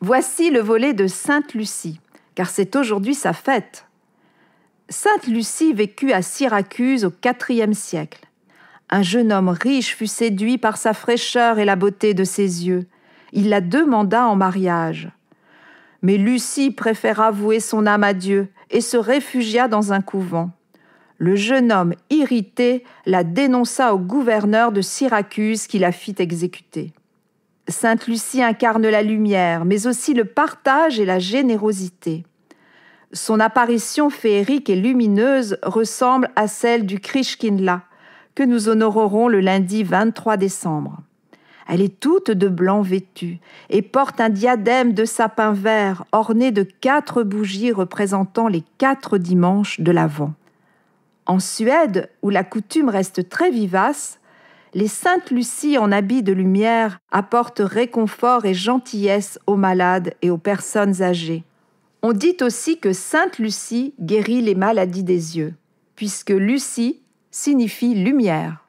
Voici le volet de Sainte Lucie, car c'est aujourd'hui sa fête. Sainte Lucie vécut à Syracuse au IVe siècle. Un jeune homme riche fut séduit par sa fraîcheur et la beauté de ses yeux. Il la demanda en mariage. Mais Lucie préféra vouer son âme à Dieu et se réfugia dans un couvent. Le jeune homme, irrité, la dénonça au gouverneur de Syracuse qui la fit exécuter. Sainte Lucie incarne la lumière, mais aussi le partage et la générosité. Son apparition féerique et lumineuse ressemble à celle du Krishkinla, que nous honorerons le lundi 23 décembre. Elle est toute de blanc vêtue et porte un diadème de sapin vert orné de quatre bougies représentant les quatre dimanches de l'Avent. En Suède, où la coutume reste très vivace, les saintes Lucies en habit de lumière apportent réconfort et gentillesse aux malades et aux personnes âgées. On dit aussi que sainte Lucie guérit les maladies des yeux, puisque Lucie signifie lumière.